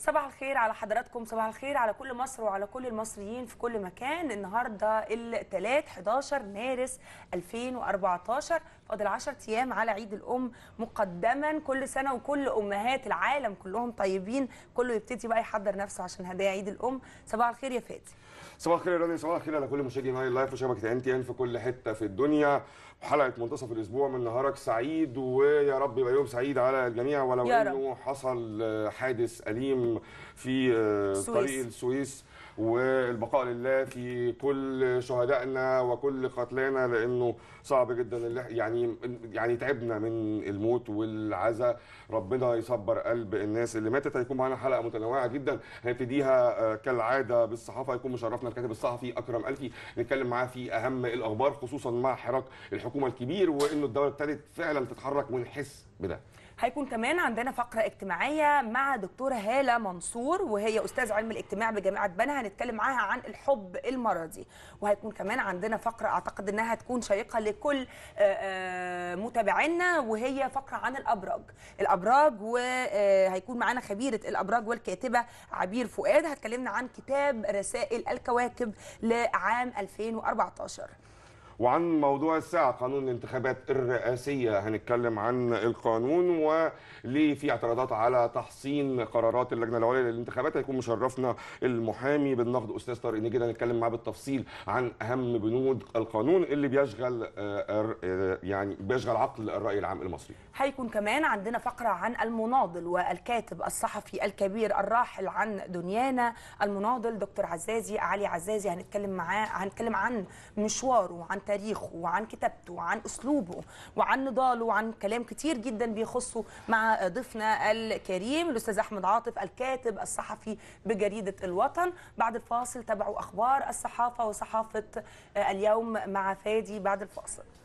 صباح الخير على حضراتكم صباح الخير على كل مصر وعلى كل المصريين في كل مكان النهارده الثلاث 11 مارس 2014 فاضل 10 ايام على عيد الام مقدما كل سنه وكل امهات العالم كلهم طيبين كله يبتدي بقى يحضر نفسه عشان هدايا عيد الام صباح الخير يا فادي صباح الخير يا رانيا صباح الخير على كل مشاهدي نهاية لايف وشبكه ان تي ان في كل حته في الدنيا حلقه منتصف الاسبوع من نهارك سعيد ويا رب يبقى يوم سعيد على الجميع ولو انه حصل حادث اليم في آه، طريق السويس والبقاء لله في كل شهدائنا وكل قتلانا لانه صعب جدا يعني يعني تعبنا من الموت والعزاء ربنا يصبر قلب الناس اللي ماتت هيكون معانا حلقه متنوعه جدا هنبتديها آه، كالعاده بالصحافه هيكون مشرفنا الكاتب الصحفي اكرم الفي نتكلم معاه في اهم الاخبار خصوصا مع حراك الحكومه الكبير وانه الدوله ابتدت فعلا تتحرك ونحس بده هيكون كمان عندنا فقره اجتماعيه مع دكتوره هاله منصور وهي استاذ علم الاجتماع بجامعه بنها هنتكلم معاها عن الحب المرضي وهيكون كمان عندنا فقره اعتقد انها هتكون شيقه لكل آه، آه، متابعينا وهي فقره عن الابراج الابراج وهيكون آه، معانا خبيره الابراج والكاتبه عبير فؤاد هتكلمنا عن كتاب رسائل الكواكب لعام 2014 وعن موضوع الساعة قانون الانتخابات الرئاسية هنتكلم عن القانون وليه في اعتراضات على تحصين قرارات اللجنة العليا للانتخابات هيكون مشرفنا المحامي بالنقد أستاذ طارق نجي هنتكلم معاه بالتفصيل عن أهم بنود القانون اللي بيشغل آه، آه، آه، يعني بيشغل عقل الرأي العام المصري هيكون كمان عندنا فقرة عن المناضل والكاتب الصحفي الكبير الراحل عن دنيانا المناضل دكتور عزازي علي عزازي هنتكلم معاه هنتكلم عن مشواره عن تاريخه وعن كتابته وعن اسلوبه وعن نضاله وعن كلام كتير جدا بيخصه مع ضيفنا الكريم الاستاذ احمد عاطف الكاتب الصحفي بجريده الوطن بعد الفاصل تابعوا اخبار الصحافه وصحافه اليوم مع فادي بعد الفاصل